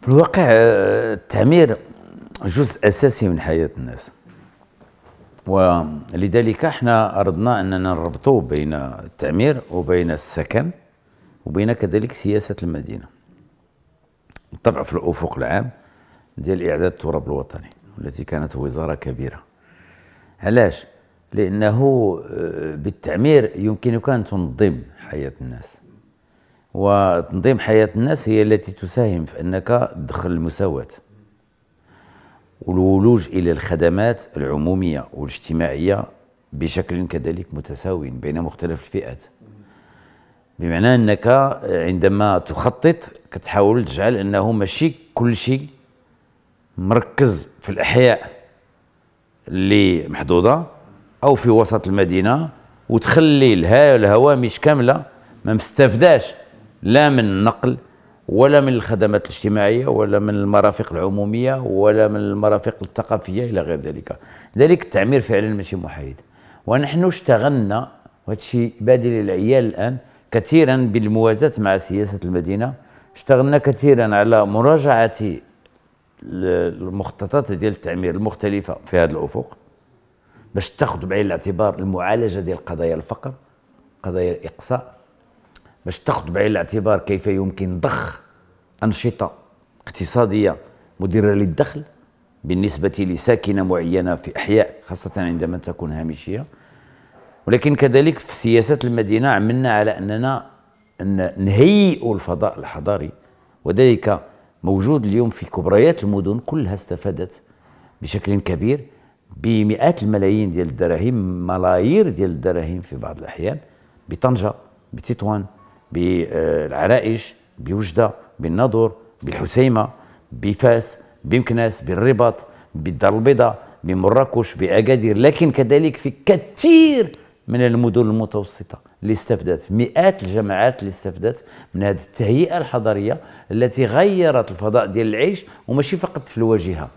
في الواقع آه، التعمير جزء اساسي من حياه الناس ولذلك احنا اردنا اننا نربطه بين التعمير وبين السكن وبين كذلك سياسه المدينه بالطبع في الافق العام ديال اعداد التراب الوطني والتي كانت وزاره كبيره علاش لانه آه، بالتعمير يمكنك ان تنظم حياه الناس وتنظيم حياة الناس هي التي تساهم في أنك تدخل المساواة والولوج إلى الخدمات العمومية والاجتماعية بشكل كذلك متساوي بين مختلف الفئات بمعنى أنك عندما تخطط كتحاول تجعل أنه ماشي كل شيء مركز في الأحياء اللي محدودة أو في وسط المدينة وتخلي الهوامش كاملة ما مستافداش لا من النقل ولا من الخدمات الاجتماعية ولا من المرافق العمومية ولا من المرافق الثقافية إلى غير ذلك ذلك التعمير فعلا ماشي محايد ونحن اشتغلنا وهذا الشيء بادي للعيال الآن كثيرا بالموازاة مع سياسة المدينة اشتغلنا كثيرا على مراجعة المخططات ديال التعمير المختلفة في هذا الأفق باش تاخذ بعين الاعتبار المعالجة ديال قضايا الفقر قضايا الإقصاء باش تاخذ بعين الاعتبار كيف يمكن ضخ انشطه اقتصاديه مدره للدخل بالنسبه لساكنه معينه في احياء خاصه عندما تكون هامشيه ولكن كذلك في سياسات المدينه عملنا على اننا نهيئ الفضاء الحضاري وذلك موجود اليوم في كبريات المدن كلها استفادت بشكل كبير بمئات الملايين ديال الدراهم ملايير ديال الدراهم في بعض الاحيان بطنجه بتطوان بالعرائش بوجدة بالناظور بالحسيمة بفاس بمكناس بالرباط بالدار البيضاء بمراكش بأكادير لكن كذلك في كثير من المدن المتوسطة اللي استفدت مئات الجماعات اللي استفدت من هذه التهيئة الحضرية التي غيرت الفضاء ديال العيش وماشي فقط في الواجهة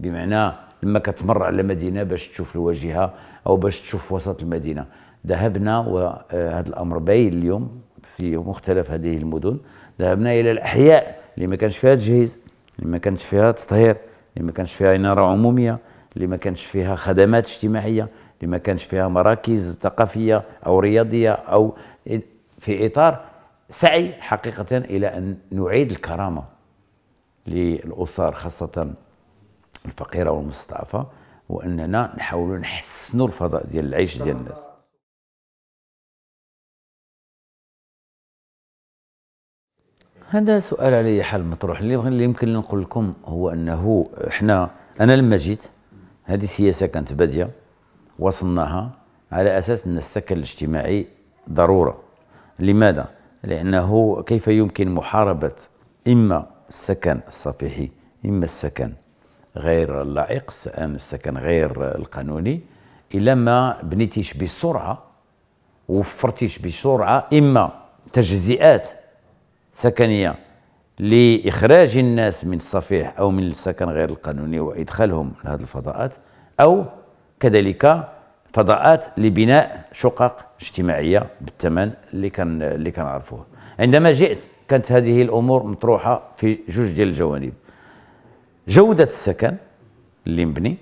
بمعنى لما كتمر على مدينة باش تشوف الواجهة أو باش تشوف وسط المدينة ذهبنا وهذا الأمر باين اليوم في مختلف هذه المدن ذهبنا إلى الأحياء اللي ما كانش فيها تجهيز اللي ما كانش فيها تطهير اللي ما كانش فيها إنارة عمومية اللي ما كانش فيها خدمات اجتماعية اللي ما كانش فيها مراكز ثقافية أو رياضية أو في إطار سعي حقيقة إلى أن نعيد الكرامة للأسر خاصة الفقيرة والمستضعفة وأننا نحاولوا نحسنوا الفضاء ديال العيش ديال الناس هذا سؤال على حال مطروح اللي يمكن نقول لكم هو انه احنا انا لما جيت هذه سياسه كانت باديه وصلناها على اساس ان السكن الاجتماعي ضروره لماذا؟ لانه كيف يمكن محاربه اما السكن الصفيحي اما السكن غير اللائق السكن غير القانوني الا ما بنيتيش بسرعه وفرتيش بسرعه اما تجزئات سكنية لإخراج الناس من الصفيح أو من السكن غير القانوني وإدخالهم لهذه الفضاءات أو كذلك فضاءات لبناء شقق اجتماعية بالثمن اللي كان اللي كنعرفوه عندما جئت كانت هذه الأمور مطروحة في جوج ديال الجوانب جودة السكن اللي مبني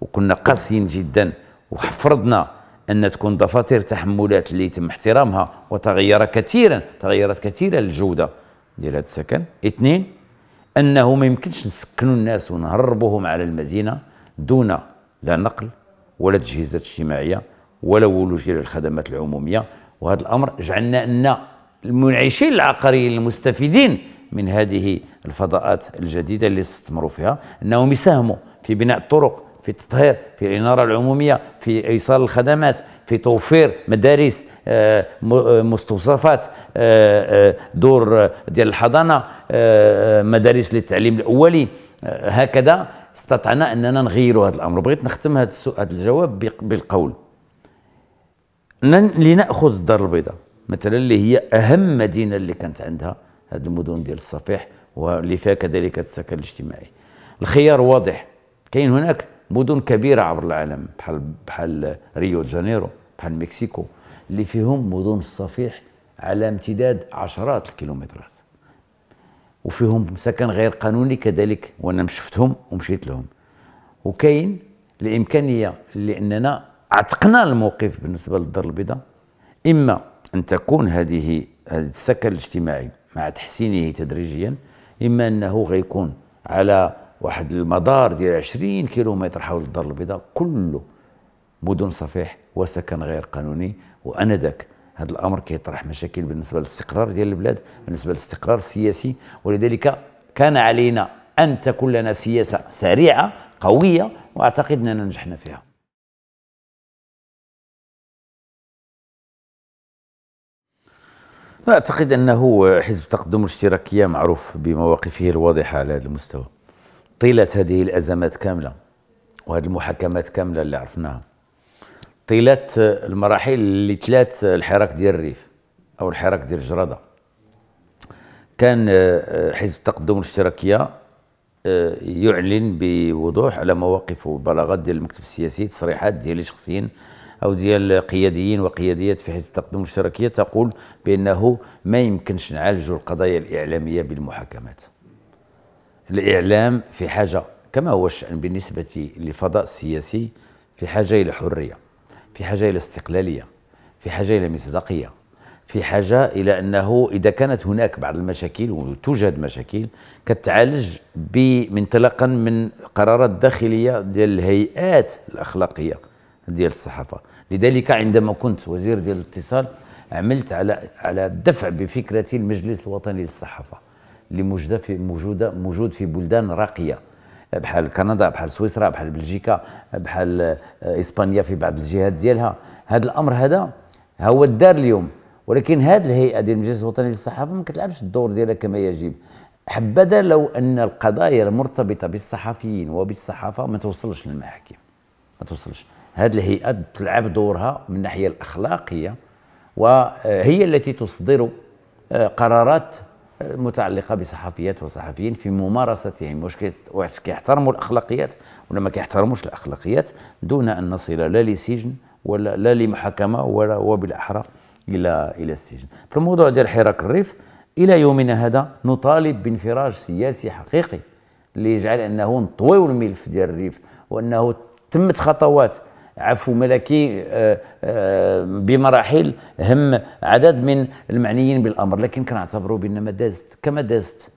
وكنا قاسيين جدا وحفرضنا ان تكون دفاتر تحملات اللي يتم احترامها وتغير كثيرا تغيرت كثيرا الجوده ديال هذا السكن اثنين انه ما يمكنش نسكنوا الناس ونهربوهم على المدينه دون لا نقل ولا تجهيزات اجتماعيه ولا ولوج للخدمات العموميه وهذا الامر جعلنا ان المنعشين العقاريين المستفيدين من هذه الفضاءات الجديده اللي استثمروا فيها انهم يساهموا في بناء الطرق في التطهير في الإنارة العمومية في إيصال الخدمات في توفير مدارس آه، آه، مستوصفات آه، دور ديال الحضانة مدارس للتعليم الأولي هكذا استطعنا أننا نغيروا هذا الأمر بغيت نختم هذا الجواب بالقول لنأخذ الدار البيضاء مثلا اللي هي أهم مدينة اللي كانت عندها هذه المدن ديال الصفيح واللي فيها كذلك السكن الاجتماعي الخيار واضح كاين هناك مدن كبيرة عبر العالم بحال بحال ريو دي جانيرو بحال مكسيكو اللي فيهم مدن الصفيح على امتداد عشرات الكيلومترات وفيهم سكن غير قانوني كذلك وانا شفتهم ومشيت لهم وكاين الامكانيه لاننا اعتقنا الموقف بالنسبه للدار البيضاء اما ان تكون هذه السكن الاجتماعي مع تحسينه تدريجيا اما انه غيكون على واحد المدار ديال 20 كيلومتر حول الدار البيضاء كله مدن صفيح وسكن غير قانوني وانا ذاك هذا الامر كيطرح مشاكل بالنسبه للاستقرار ديال البلاد بالنسبه للاستقرار السياسي ولذلك كان علينا ان تكون لنا سياسه سريعه قويه واعتقد اننا نجحنا فيها اعتقد انه حزب تقدم الاشتراكيه معروف بمواقفه الواضحه على هذا المستوى طيلة هذه الأزمات كاملة وهذه المحاكمات كاملة اللي عرفناها طيلة المراحل اللي تلات الحراك ديال الريف أو الحراك ديال جرادة كان آه، حزب التقدم الاشتراكية آه، يعلن بوضوح على مواقف وبلاغات ديال المكتب السياسي تصريحات ديال شخصيين او ديال قياديين وقياديات في حزب التقدم الاشتراكية تقول بانه ما يمكنش نعالجوا القضايا الاعلاميه بالمحاكمات الإعلام في حاجة كما هو الشأن بالنسبة للفضاء السياسي في حاجة إلى حرية في حاجة إلى استقلالية في حاجة إلى مصداقية في حاجة إلى أنه إذا كانت هناك بعض المشاكل وتوجد مشاكل كتعالج منطلقا من قرارات داخلية ديال الهيئات الأخلاقية ديال الصحافة لذلك عندما كنت وزير ديال الاتصال عملت على على الدفع بفكرة المجلس الوطني للصحافة اللي موجوده في موجوده موجود في بلدان راقيه بحال كندا بحال سويسرا بحال بلجيكا بحال آه، اسبانيا في بعض الجهات ديالها هذا الامر هذا هو الدار اليوم ولكن هذه الهيئه ديال المجلس الوطني للصحافه ما كتلعبش الدور ديالها كما يجب حبذا لو ان القضايا المرتبطه بالصحفيين وبالصحافه ما توصلش للمحاكم ما توصلش هذه الهيئه تلعب دورها من الناحيه الاخلاقيه وهي التي تصدر آه، قرارات متعلقه بصحفيات وصحفيين في ممارستهم واش كيحترموا الاخلاقيات ولا ما كيحترموش الاخلاقيات دون ان نصل لا لسجن ولا لا لمحاكمه ولا وبالاحرى الى الى السجن في الموضوع ديال حراك الريف الى يومنا هذا نطالب بانفراج سياسي حقيقي اللي يجعل انه نطويو الملف ديال الريف وانه تمت خطوات عفو ملكي آه، آه، بمراحل هم عدد من المعنيين بالامر لكن كنعتبروا بان ما دازت كما دازت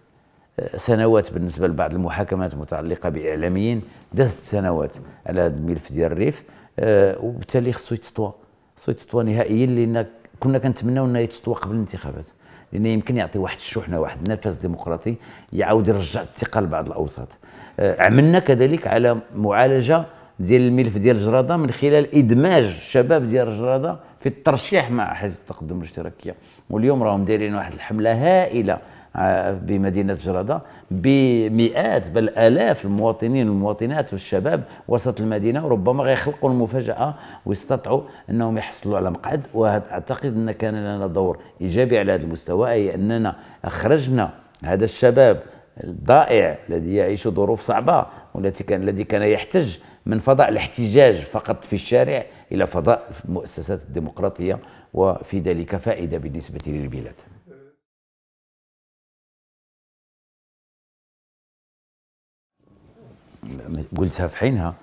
آه، سنوات بالنسبه لبعض المحاكمات المتعلقه باعلاميين دازت سنوات على هذا الملف ديال الريف وبالتالي خصو يتطوى خصو يتطوى نهائيا لان كنا كنتمناو انه يتطوى قبل الانتخابات لان يمكن يعطي واحد الشحنه واحد النفس ديمقراطي يعاود يرجع الثقه لبعض الاوساط عملنا كذلك على معالجه ديال الملف ديال جراده من خلال ادماج شباب ديال جراده في الترشيح مع حزب التقدم الاشتراكيه واليوم راهم دايرين واحد الحمله هائله آه، بمدينه جراده بمئات بل الاف المواطنين والمواطنات والشباب وسط المدينه وربما غيخلقوا المفاجاه ويستطيعوا انهم يحصلوا على مقعد واعتقد ان كان لنا دور ايجابي على هذا المستوى اي اننا اخرجنا هذا الشباب الضائع الذي يعيش ظروف صعبه والتي كان الذي كان يحتج من فضاء الاحتجاج فقط في الشارع إلى فضاء المؤسسات الديمقراطية وفي ذلك فائدة بالنسبة للبلاد قلتها في حينها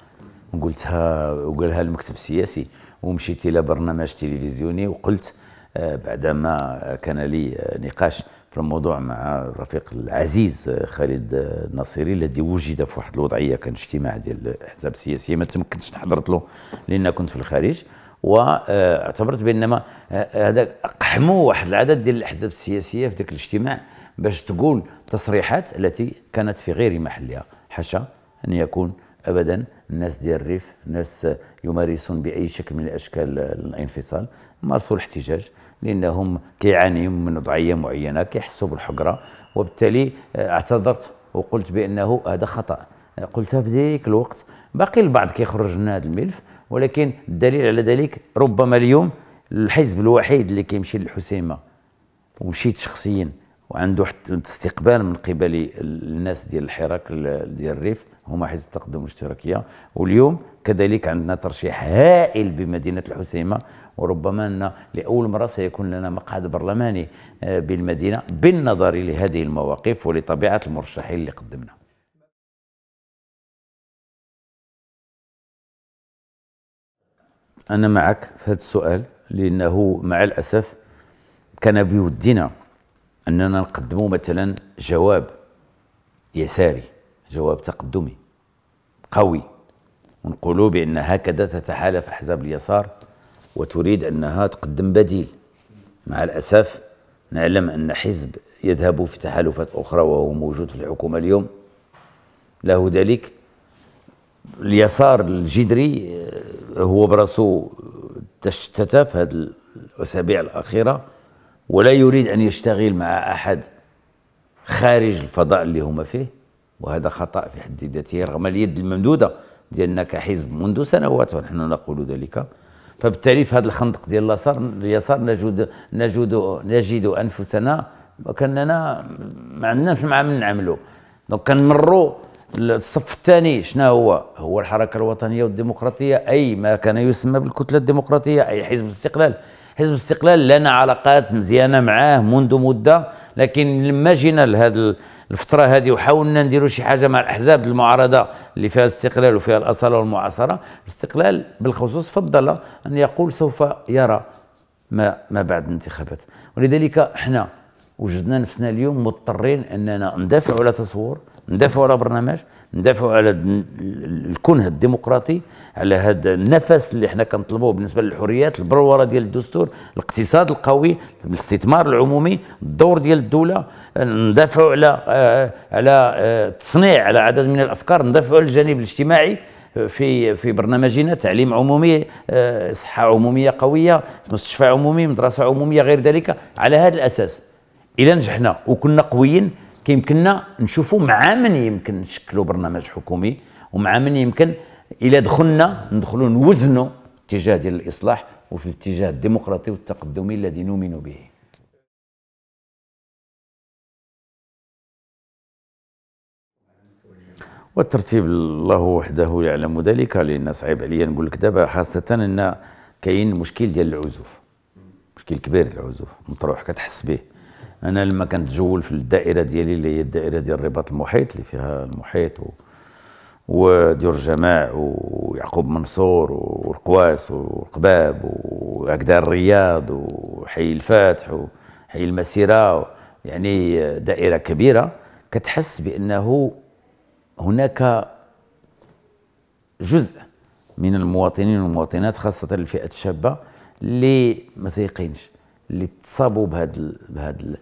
قلتها وقالها المكتب السياسي ومشيت الى برنامج تلفزيوني وقلت آه، بعدما كان لي آه، نقاش الموضوع مع الرفيق العزيز خالد النصيري الذي وجد في واحد الوضعيه كان اجتماع ديال الاحزاب السياسيه ما تمكنتش نحضرت له لان كنت في الخارج واعتبرت بانما هذا قحموا واحد العدد ديال الاحزاب السياسيه في ذاك الاجتماع باش تقول تصريحات التي كانت في غير محلها حاشا ان يكون ابدا الناس ديال الريف ناس يمارسون باي شكل من الاشكال الانفصال مارسوا الاحتجاج لانهم كيعانيوا من وضعيه معينه كيحسوا بالحقره وبالتالي آه، اعتذرت وقلت بانه هذا خطا قلتها في ذلك الوقت باقي البعض كيخرج لنا هذا الملف ولكن الدليل على ذلك ربما اليوم الحزب الوحيد اللي كيمشي للحسيمه ومشيت شخصيا وعنده استقبال من قبل الناس ديال الحراك ديال الريف هما حزب التقدم والاشتراكيه واليوم كذلك عندنا ترشيح هائل بمدينه الحسيمه وربما ان لاول مره سيكون لنا مقعد برلماني آه، بالمدينه بالنظر لهذه المواقف ولطبيعه المرشحين اللي قدمنا انا معك في هذا السؤال لانه مع الاسف كان بيودينا اننا نقدموا مثلا جواب يساري جواب تقدمي قوي ونقولوا بأن هكذا تتحالف أحزاب اليسار وتريد أنها تقدم بديل مع الأسف نعلم أن حزب يذهب في تحالفات أخرى وهو موجود في الحكومة اليوم له ذلك اليسار الجذري آه، هو براسه تشتت في هذه الأسابيع الأخيرة ولا يريد أن يشتغل مع أحد خارج الفضاء اللي هما فيه وهذا خطأ في حد ذاته رغم اليد الممدودة ديالنا كحزب منذ سنوات ونحن نقول ذلك فبالتالي في هذا الخندق ديال اليسار اليسار نجد نجد نجد انفسنا وكاننا ما عندناش مع من نعملوا دونك كنمروا الصف الثاني شنو هو؟ هو الحركه الوطنيه والديمقراطيه اي ما كان يسمى بالكتله الديمقراطيه اي حزب الاستقلال حزب الاستقلال لنا علاقات مزيانه معاه منذ مده لكن لما جينا لهذا الفتره هذه وحاولنا نديروا شي حاجه مع الاحزاب المعارضه اللي فيها الاستقلال وفيها الاصاله والمعاصره الاستقلال بالخصوص فضل ان يقول سوف يرى ما ما بعد الانتخابات ولذلك احنا وجدنا نفسنا اليوم مضطرين اننا ندافعوا على تصور ندافعوا على برنامج ندافعوا على الكنه الديمقراطي على هذا النفس اللي احنا كنطلبوه بالنسبه للحريات البروره ديال الدستور الاقتصاد القوي الاستثمار العمومي الدور ديال الدوله ندافعوا على آه، على آه، تصنيع على عدد من الافكار ندافعوا على الجانب الاجتماعي آه، في في برنامجنا تعليم عمومي صحه عموميه قويه مستشفى عمومي مدرسه عموميه غير ذلك على هذا الاساس الا نجحنا وكنا قويين كيمكننا نشوفوا مع من يمكن نشكلوا برنامج حكومي ومع من يمكن الا دخلنا ندخلوا نوزنوا الاتجاه ديال الاصلاح وفي الاتجاه الديمقراطي والتقدمي الذي نؤمن به والترتيب الله وحده يعلم ذلك لان صعيب عليا نقول لك دابا خاصه ان كاين مشكل ديال العزوف مشكل كبير العزوف مطروح كتحس به انا لما كنتجول في الدائره ديالي اللي هي الدائره ديال الرباط المحيط اللي فيها المحيط وديور الجماع ويعقوب منصور والقواس والقباب وهكذا الرياض وحي الفاتح وحي المسيره يعني دائره كبيره كتحس بانه هناك جزء من المواطنين والمواطنات خاصه الفئات الشابه اللي ما تيقينش اللي تصابوا بهذا بهذا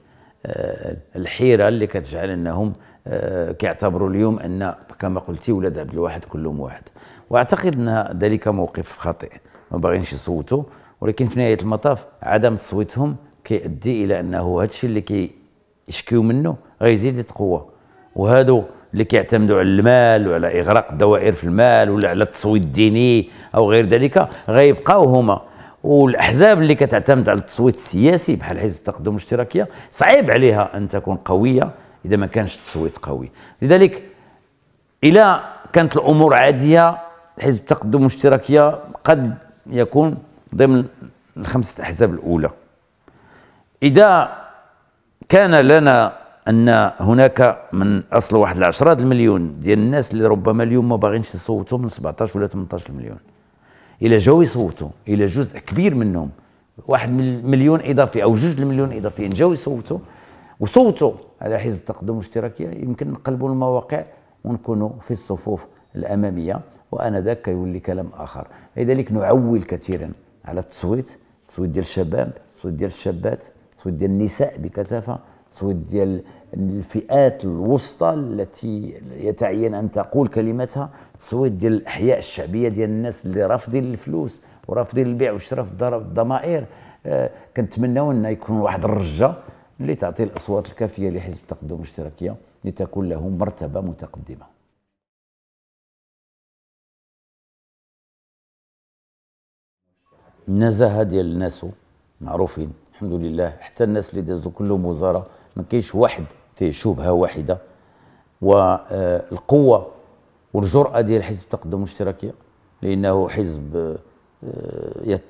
آه، الحيره اللي كتجعل انهم آه، كيعتبروا اليوم ان كما قلتي ولاد عبد الواحد كلهم واحد واعتقد ان ذلك موقف خاطئ ما باغينش يصوتوا ولكن في نهايه المطاف عدم تصويتهم كيؤدي الى انه هذا الشيء اللي كيشكيو منه غيزيد يتقوى وهادو اللي كيعتمدوا على المال وعلى اغراق الدوائر في المال ولا على التصويت الديني او غير ذلك غيبقاو هما والاحزاب اللي كتعتمد على التصويت السياسي بحال حزب التقدم الاشتراكيه صعيب عليها ان تكون قويه اذا ما كانش التصويت قوي لذلك الى كانت الامور عاديه حزب التقدم الاشتراكيه قد يكون ضمن الخمسه احزاب الاولى اذا كان لنا ان هناك من اصل واحد العشرات المليون ديال الناس اللي ربما اليوم ما باغينش يصوتوا من 17 ولا 18 مليون الى جوي صوتوا الى جزء كبير منهم واحد مليون اضافي او جوج المليون اضافيين جاو يصوتوا وصوتوا على حزب التقدم الاشتراكيه يمكن نقلبوا المواقع ونكونوا في الصفوف الاماميه وانا ذاك كيولي كلام اخر لذلك نعول كثيرا على التصويت التصويت ديال الشباب التصويت ديال الشابات التصويت ديال النساء بكثافه تصويت ديال الفئات الوسطى التي يتعين ان تقول كلمتها تصويت ديال الاحياء الشعبيه ديال الناس اللي رافضين الفلوس ورافضين البيع والشراء في الضمائر آه، كنتمناو انه يكون واحد الرجه اللي تعطي الاصوات الكافيه لحزب التقدم الاشتراكيه لتكون له مرتبه متقدمه النزاهه ديال الناس معروفين الحمد لله حتى الناس اللي دازوا كلهم وزاره ما كاينش واحد فيه شبهه واحده والقوه آه، والجراه ديال حزب التقدم الاشتراكي لانه حزب آه، آه،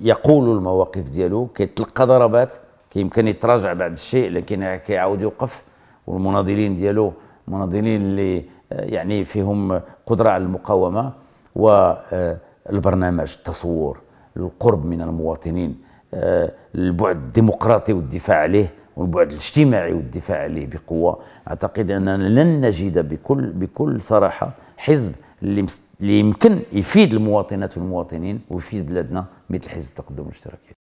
يقول المواقف ديالو كيتلقى ضربات كيمكن يتراجع بعد الشيء لكن كيعاود يوقف والمناضلين ديالو مناضلين اللي يعني فيهم قدره على المقاومه والبرنامج التصور القرب من المواطنين آه، البعد الديمقراطي والدفاع عليه والبعد الاجتماعي والدفاع عليه بقوه اعتقد اننا لن نجد بكل بكل صراحه حزب اللي اللي يمكن يفيد المواطنات والمواطنين ويفيد بلادنا مثل حزب التقدم الاشتراكي